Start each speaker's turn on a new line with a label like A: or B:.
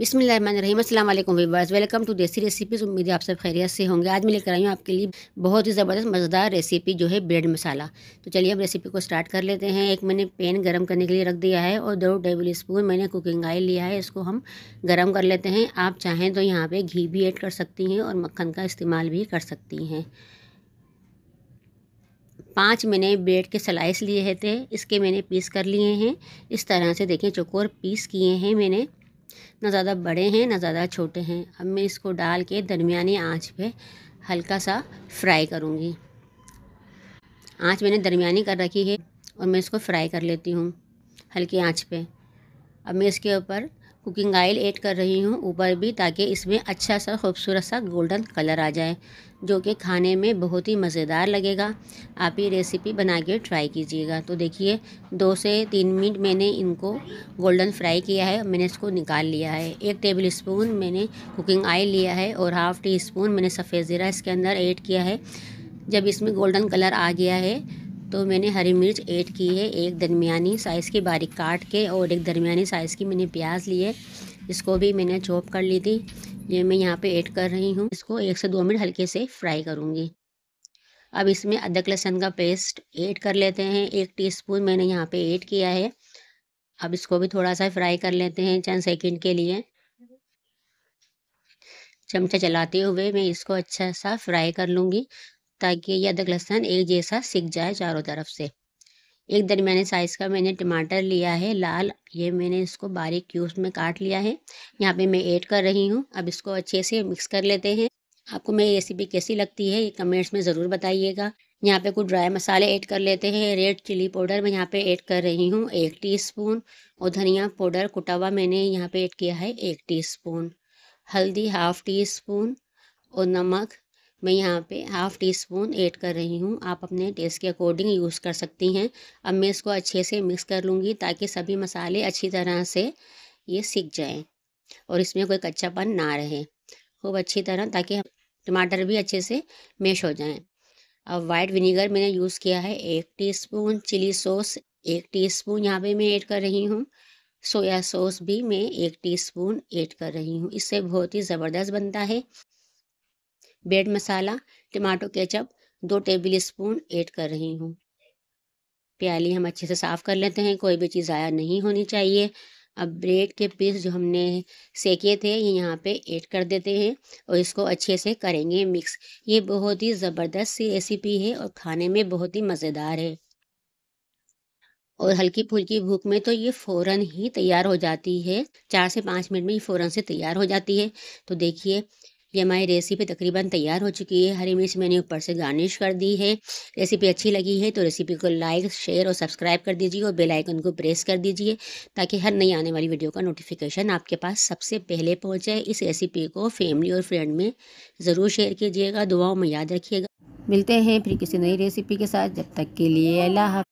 A: बिसमीम अल्लाम viewers welcome to Desi recipes उम्मीद है आप सब खैरियत से होंगे आज मैं लेकर आई हूँ आपके लिए बहुत ही ज़बरदस्त मज़ेदार रेसिपी जो है ब्रेड मसाला तो चलिए अब रेसिपी को स्टार्ट कर लेते हैं एक मैंने पैन गरम करने के लिए रख दिया है और दो टेबल स्पून मैंने कुकिंग ऑयल लिया है इसको हम गर्म कर लेते हैं आप चाहें तो यहाँ पर घी भी ऐड कर सकती हैं और मक्खन का इस्तेमाल भी कर सकती हैं पाँच मैंने ब्रेड के स्लाइस लिए थे इसके मैंने पीस कर लिए हैं इस तरह से देखिए चकोर पीस किए हैं मैंने ना ज़्यादा बड़े हैं ना ज़्यादा छोटे हैं अब मैं इसको डाल के दरमिया आँच पर हल्का सा फ्राई करूँगी आँच मैंने दरमियानी कर रखी है और मैं इसको फ्राई कर लेती हूँ हल्की आँच पे अब मैं इसके ऊपर कुकिंग ऑयल ऐड कर रही हूँ ऊपर भी ताकि इसमें अच्छा सा खूबसूरत सा गोल्डन कलर आ जाए जो कि खाने में बहुत ही मज़ेदार लगेगा आप ये रेसिपी बना के ट्राई कीजिएगा तो देखिए दो से तीन मिनट मैंने इनको गोल्डन फ्राई किया है मैंने इसको निकाल लिया है एक टेबल स्पून मैंने कुकिंग ऑयल लिया है और हाफ़ टी स्पून मैंने सफ़ेद ज़ीरा इसके अंदर ऐड किया है जब इसमें गोल्डन कलर आ गया है तो मैंने हरी मिर्च ऐड की है एक दरमियानी साइज़ की बारीक काट के और एक दरमियानी साइज़ की मैंने प्याज ली है इसको भी मैंने चॉप कर ली थी ये मैं यहाँ पे ऐड कर रही हूँ इसको एक से दो मिनट हल्के से फ्राई करूँगी अब इसमें अदरक लहसुन का पेस्ट ऐड कर लेते हैं एक टीस्पून मैंने यहाँ पे ऐड किया है अब इसको भी थोड़ा सा फ्राई कर लेते हैं चंद सेकंड के लिए चमचा चलाते हुए मैं इसको अच्छा सा फ्राई कर लूँगी ताकि ये अदरक लहसन एक जैसा सीख जाए चारों तरफ से एक दरमियाने साइज़ का मैंने टमाटर लिया है लाल ये मैंने इसको बारीक क्यूब्स में काट लिया है यहाँ पे मैं ऐड कर रही हूँ अब इसको अच्छे से मिक्स कर लेते हैं आपको मेरी रेसिपी कैसी लगती है ये कमेंट्स में ज़रूर बताइएगा यहाँ पे कुछ ड्राई मसाले ऐड कर लेते हैं रेड चिली पाउडर मैं यहाँ पे ऐड कर रही हूँ एक टीस्पून और धनिया पाउडर कुटा हुआ मैंने यहाँ पे ऐड किया है एक टीस्पून हल्दी हाफ टी स्पून और नमक मैं यहाँ पे हाफ़ टी स्पून ऐड कर रही हूँ आप अपने टेस्ट के अकॉर्डिंग यूज़ कर सकती हैं अब मैं इसको अच्छे से मिक्स कर लूँगी ताकि सभी मसाले अच्छी तरह से ये सीख जाएँ और इसमें कोई कच्चापन ना रहे खूब अच्छी तरह ताकि टमाटर भी अच्छे से मेश हो जाएँ अब वाइट विनीगर मैंने यूज़ किया है एक टी स्पून चिली सॉस एक टी स्पून यहाँ पर मैं ऐड कर रही हूँ सोया सॉस भी मैं एक टीस्पून ऐड कर रही हूँ इससे बहुत ही ज़बरदस्त बनता है ब्रेड मसाला टमाटो केचप दो टेबल स्पून ऐड कर रही हूँ प्याली हम अच्छे से साफ़ कर लेते हैं कोई भी चीज़ ज़ाया नहीं होनी चाहिए अब ब्रेड के पीस जो हमने सेके थे ये यहाँ पे ऐड कर देते हैं और इसको अच्छे से करेंगे मिक्स ये बहुत ही ज़बरदस्त सी रेसिपी है और खाने में बहुत ही मज़ेदार है और हल्की फुल्की भूख में तो ये फ़ौरन ही तैयार हो जाती है चार से पाँच मिनट में ये फ़ौरन से तैयार हो जाती है तो देखिए ये हमारी रेसिपी तकरीबन तैयार हो चुकी है हरी मिर्च मैंने ऊपर से गार्निश कर दी है रेसिपी अच्छी लगी है तो रेसिपी को लाइक शेयर और सब्सक्राइब कर दीजिए और बेल आइकन को प्रेस कर दीजिए ताकि हर नई आने वाली वीडियो का नोटिफिकेशन आपके पास सबसे पहले पहुँच जाए इस रेसिपी को फैमिली और फ्रेंड में ज़रूर शेयर कीजिएगा दुआओं में याद रखिएगा मिलते हैं फिर किसी नई रेसिपी के साथ जब तक के लिए अल्लाह